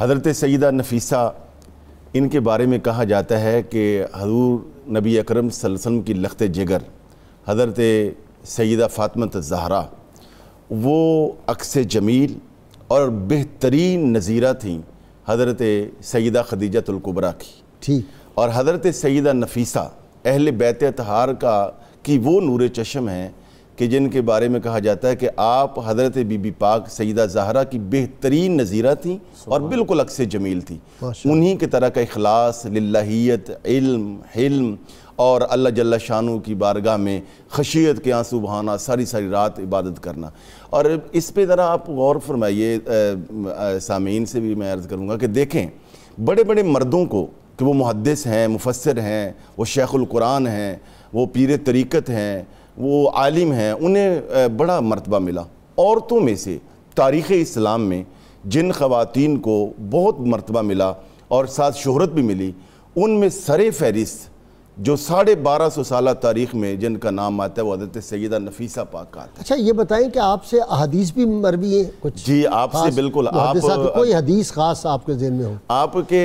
हज़रत सईदा नफीसा इनके बारे में कहा जाता है कि हजूर नबी अकरम वसम की लखत जिगर हज़रत सैदा फ़ातमत जहरा वो अक्स जमील और बेहतरीन नज़ीरा थी हज़रत सैदा खदीजतुल्कुबरा की ठीक और हज़रत सईदा नफीसा अहल बैत तहार का कि वो नूर चशम हैं कि जिनके बारे में कहा जाता है कि आप हज़रत बीबी पाक सईदा जहरा की बेहतरीन नज़ीरा थी और बिल्कुल अक्से जमील थी उन्हीं के तरह का अखलास लियत इल्म हिल्म और अल्लाह जल्ला शानू की बारगाह में खशियत के आंसू बहाना सारी सारी रात इबादत करना और इस पे ज़रा आप गौर फरमाइए सामीन से भी मैं अर्ज़ करूँगा कि देखें बड़े बड़े मर्दों को कि वो मुहदस हैं मुफसर हैं वो शेख़ुल कुरान हैं वो पीर तरीक़त हैं वो आलिम हैं उन्हें बड़ा मरतबा मिला औरतों में से तारीख़ इस्लाम में जिन खवातीन को बहुत मरतबा मिला और साथ शहरत भी मिली उनमें सर फहरिस्त जो साढ़े बारह सौ साल तारीख में जिनका नाम आता है वो हजरत सैदा नफीसा पाक का आता है अच्छा ये बताएं कि आपसे अदीस भी मरवी है कुछ जी आपसे बिल्कुल आप कोई हदीस खास आपके जेन में हो आपके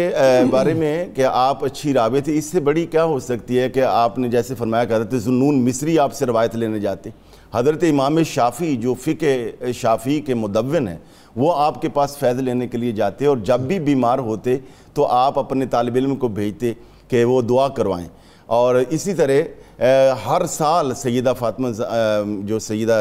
बारे में कि आप अच्छी रावे थी इससे बड़ी क्या हो सकती है कि आपने जैसे फरमाया कि हजरत जुनून मिस्री आपसे रवायत लेने जाते हजरत इमाम शाफ़ी जो फ़िक शाफ़ी के मुदवन है वो आपके पास फैज़ लेने के लिए जाते और जब भी बीमार होते तो आप अपने तालब इम को भेजते कि वो दुआ करवाएँ और इसी तरह हर साल सैदा फातमा जो सैदा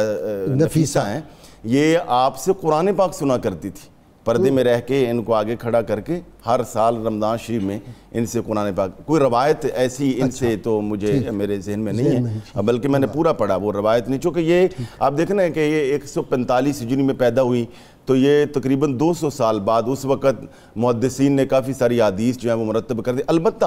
नफीसा हैं ये आपसे कुरान पाक सुना करती थी पर्दे में रह के इनको आगे खड़ा करके हर साल रमज़ान शरीफ में इनसे कुरान पाक कोई रवायत ऐसी अच्छा। इनसे अच्छा। तो मुझे मेरे जहन में नहीं है बल्कि मैंने हाँ। पूरा पढ़ा वो रवायत नहीं चूँकि ये आप देख रहे हैं कि ये एक सौ पैंतालीस हिजरी में पैदा हुई तो ये तकरीबन 200 साल बाद उस वक़्त मुहदसिन ने काफ़ी सारी हदीस जो है वो मरतब कर दी अलबत्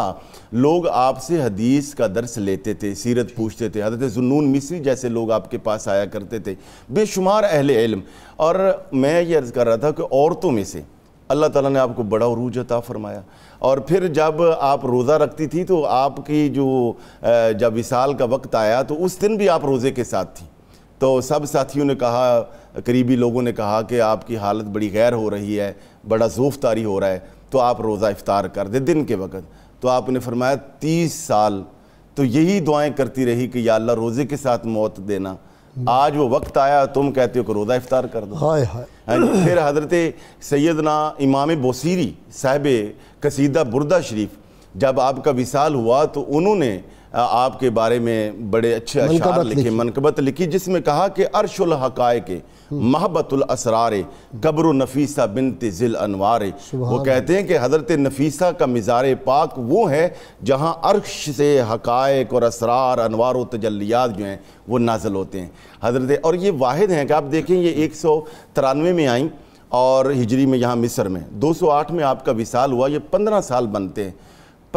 लोग आपसे हदीस का दर्स लेते थे सीरत पूछते थे हजरत जुनून मिस्री जैसे लोग आपके पास आया करते थे बेशुमार अहल इल्म और मैं ये अर्ज़ कर रहा था कि औरतों में से अल्लाह ताला ने आपको बड़ा अरूज अता फ़रमाया और फिर जब आप रोज़ा रखती थी तो आपकी जो जब विसाल का वक्त आया तो उस दिन भी आप रोज़े के साथ थी तो सब साथियों ने कहा करीबी लोगों ने कहा कि आपकी हालत बड़ी गैर हो रही है बड़ा जोफतारी हो रहा है तो आप रोज़ा इफ़ार कर दे दिन के वक्त तो आपने फरमाया तीस साल तो यही दुआएं करती रही कि या अल्लाह रोज़े के साथ मौत देना आज वो वक्त आया तुम कहते हो कि रोज़ा इफ्तार कर दो हाय हाय फिर हजरत सैदना इमाम बोसीरी साहब कसीदा बुरदा शरीफ जब आपका विसाल हुआ तो उन्होंने आपके बारे में बड़े अच्छे अशार लिखे मनकबत लिखी जिसमें कहा कि अरशुल हकाय के महबतुल असरार कब्र नफीसा बिन जिल अनवार वो कहते हैं कि हज़रत नफीसा का मिज़ार पाक वो है जहाँ अर्श से हकायक और असरार अनवार तजलियात जो हैं वो नाजल होते हैं हज़रत और ये वाहिद हैं कि आप देखें ये एक सौ तिरानवे में आई और हिजरी में यहाँ मिसर में दो सौ आठ में आपका विसाल हुआ ये पंद्रह साल बनते हैं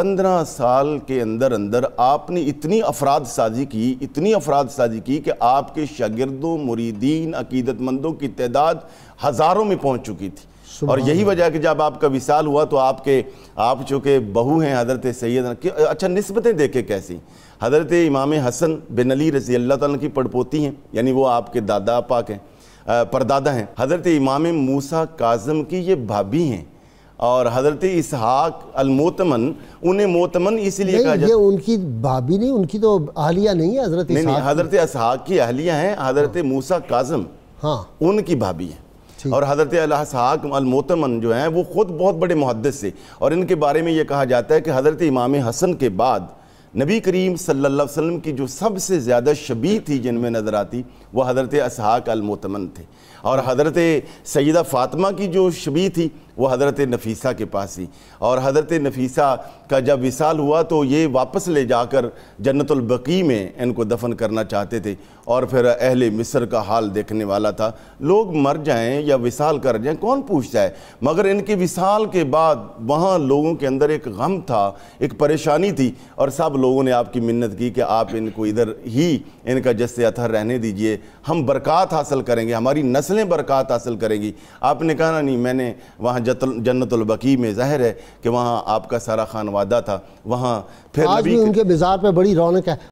पंद्रह साल के अंदर अंदर आपने इतनी अफराद साजी की इतनी अफराद साजी की कि आपके शागिर्दों मुरीदीन अकीदतमंदों की तादाद हज़ारों में पहुँच चुकी थी और यही वजह कि जब आपका विशाल हुआ तो आपके आप चूँकि बहू हैं हज़रत सैद अच्छा नस्बतें देखे कैसी हज़रत इमाम हसन बिन अली रजी अल्लाह ताली की पड़पोती हैं यानी वो आपके दादा पाक हैं परदादा हैं हज़रत इमाम मूसा काजम की ये भाभी हैं और हजरत इसहाक अलमोतमन उन्हें मोतमन इसलिए कहा जाता है उनकी भाभी नहीं उनकी तो अहलिया नहीं है हजरत नहीं नहीं हजरत इसहाक की अहलिया हैं हजरत हाँ। मूसा काजम हाँ उनकी भाभी हैं और हज़रत अलहसाक अलमोतमन जो हैं वो ख़ुद बहुत बड़े मुहदस से और इनके बारे में ये कहा जाता है कि हज़रत इमाम हसन के बाद नबी करीम सल्लल्लाहु अलैहि वसल्लम की जो सबसे ज़्यादा शबी थी जिनमें नज़र आती वह हज़रत इसहाक अलमोतमन थे और हज़रत सईदा फ़ातिमा की जो शबी थी वो हज़रत नफीसा के पास ही और हज़रत नफीसा का जब विसाल हुआ तो ये वापस ले जाकर जन्नतलबकी में इनको दफन करना चाहते थे और फिर अहल मिस्र का हाल देखने वाला था लोग मर जाएं या विसाल कर जाएं कौन पूछता है मगर इनके विसाल के बाद वहाँ लोगों के अंदर एक गम था एक परेशानी थी और सब लोगों ने आपकी मिन्नत की कि आप इनको इधर ही इनका जस्से अथर रहने दीजिए हम बरक़ात हासिल करेंगे हमारी नस्लें बरक़ात हासिल करेंगी आपने कहा ना नहीं मैंने वहाँ वहाँ जन्नतबकी में ज़ाहिर है कि वहाँ आपका सारा खान वादा था वहाँ फिर आज भी उनके बाज़ार पर बड़ी रौनक है